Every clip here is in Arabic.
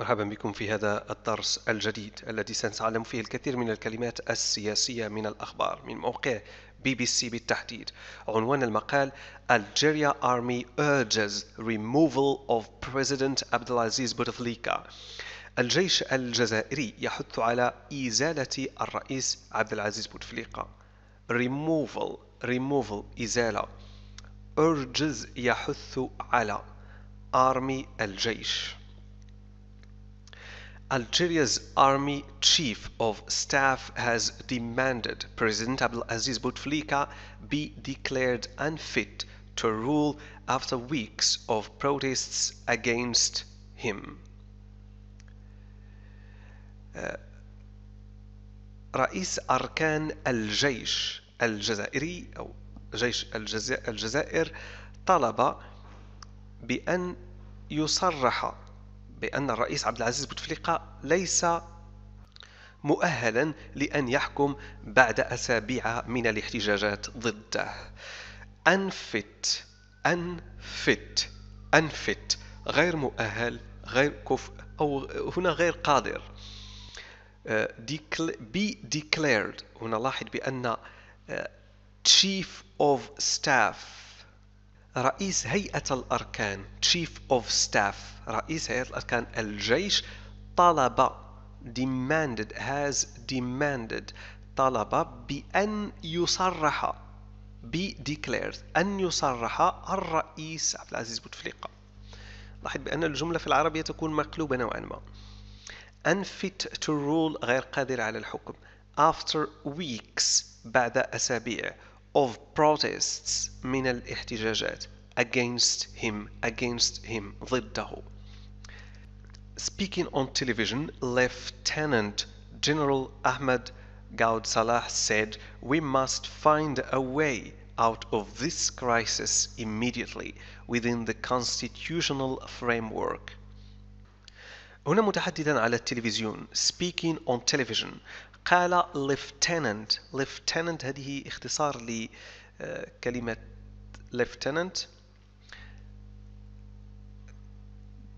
مرحبا بكم في هذا الدرس الجديد الذي سنتعلم فيه الكثير من الكلمات السياسية من الأخبار من موقع بي بي سي بالتحديد عنوان المقال Algeria Army urges removal of President Abdelaziz Bouteflika الجيش الجزائري يحث على إزالة الرئيس عبد العزيز بوتفليقة removal removal إزالة urges يحث على army الجيش Algeria's army chief of staff has demanded President Abdelaziz Bouteflika be declared unfit to rule after weeks of protests against him. رئيس أركان الجيش الجزائري أو جيش الجزائر طلب بأن يصرح بأن الرئيس عبد العزيز بوتفليقة ليس مؤهلا لأن يحكم بعد أسابيع من الاحتجاجات ضده أنفت أنفت أنفت غير مؤهل غير كفء أو هنا غير قادر بي آه، ديكليرد هنا لاحظ بأن تشيف اوف ستاف رئيس هيئة الأركان Chief of Staff رئيس هيئة الأركان الجيش طلب demanded has demanded طلب بأن يصرح be declared أن يصرح الرئيس عبد العزيز بوتفليقة لاحظ بأن الجملة في العربية تكون مقلوبة نوعا ما unfit to rule غير قادر على الحكم after weeks بعد أسابيع of protests من الاحتجاجات against him against him ضده Speaking on television, Lieutenant General Ahmed Gaud Salah said, We must find a way out of this crisis immediately within the constitutional framework. هنا متحدثا على التلفزيون speaking on television قال ليفتننت ليفتننت هذه اختصار لكلمة آه، ليفتننت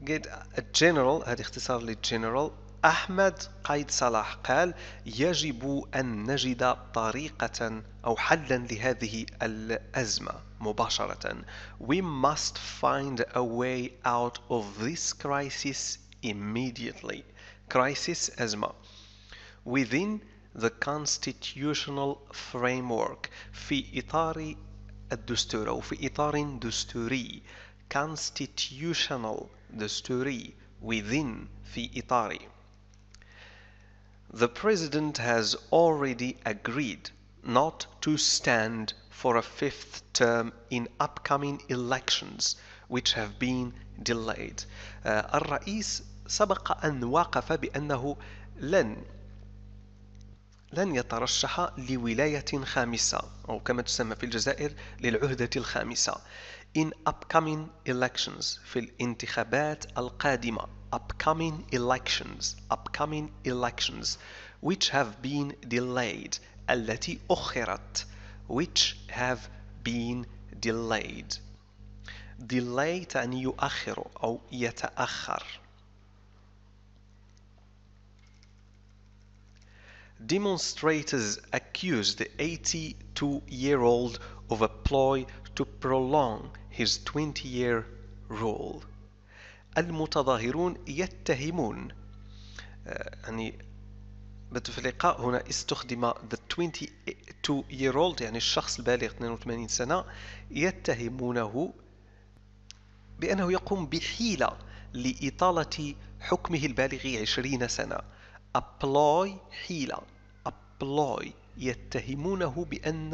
قيد الجنرال هذه اختصار للجنرال أحمد قايد صلاح قال يجب أن نجد طريقة أو حلا لهذه الأزمة مباشرة We must find a way out of this crisis immediately crisis أزمة within the constitutional framework في إطار الدستور أو في إطار دستوري constitutional دستوري within في إطار The president has already agreed not to stand for a fifth term in upcoming elections which have been delayed. Uh, الرئيس سبق أن وقف بأنه لن لن يترشح لولاية خامسة أو كما تسمى في الجزائر للعهدة الخامسة in upcoming elections في الانتخابات القادمة upcoming elections upcoming elections which have been delayed التي أخرت which have been delayed delay تعني يؤخر أو يتأخر demonstrators accused the 82-year-old of a ploy to prolong his 20-year rule. المتظاهرون يتهمون آه، يعني في اللقاء هنا استخدم the 22 year old يعني الشخص البالغ 82 سنة يتهمونه بأنه يقوم بحيلة لإطالة حكمه البالغ 20 سنة Apply. حيلة أبلاي يتهمونه بأن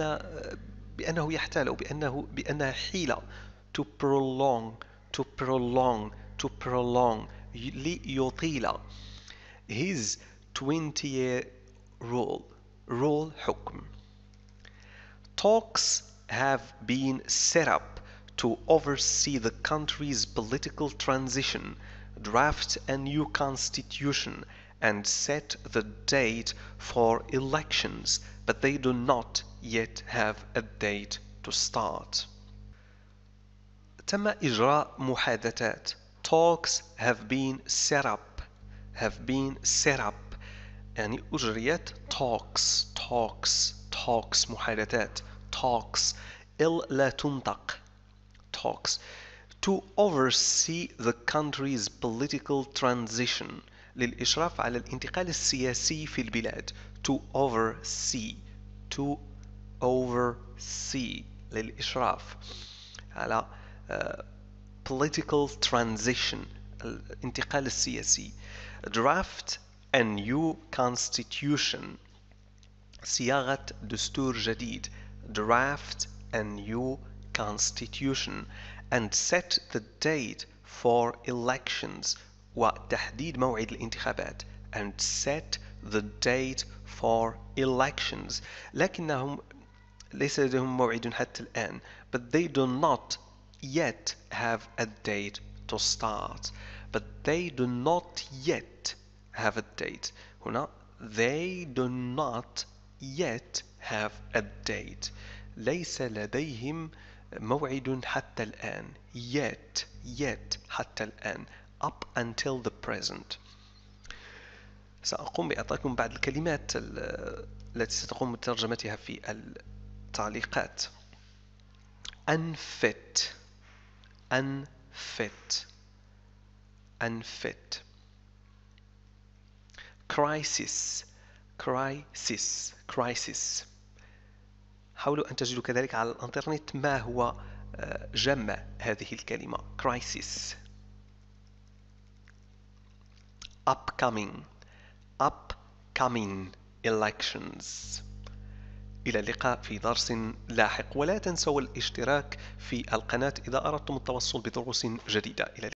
بأنه يحتال أو بأنه بأنها حيلة to prolong to prolong to prolong ليطيل his 20 year rule rule حكم talks have been set up to oversee the country's political transition draft a new constitution and set the date for elections, but they do not yet have a date to start. تم إجراء محادثات. Talks have been set up. Have been set up. يعني أجريت talks talks talks محادثات talks إل لا تنطق talks to oversee the country's political transition للإشراف على الانتقال السياسي في البلاد to oversee to oversee للإشراف على political transition الانتقال السياسي draft a new constitution صياغة دستور جديد draft a new constitution and set the date for elections وتحديد موعد الانتخابات and set the date for elections لكنهم ليس لديهم موعد حتى الآن but they do not yet have a date to start but they do not yet have a date هنا they do not yet have a date ليس لديهم موعد حتى الآن yet yet حتى الآن up until the present سأقوم بإعطائكم بعض الكلمات التي ستقوم بترجمتها في التعليقات unfit unfit unfit crisis crisis crisis حاولوا أن تجدوا كذلك على الإنترنت ما هو آه، جمع هذه الكلمة crisis upcoming upcoming elections إلى اللقاء في درس لاحق ولا تنسوا الاشتراك في القناة إذا أردتم التوصل بدروس جديدة إلى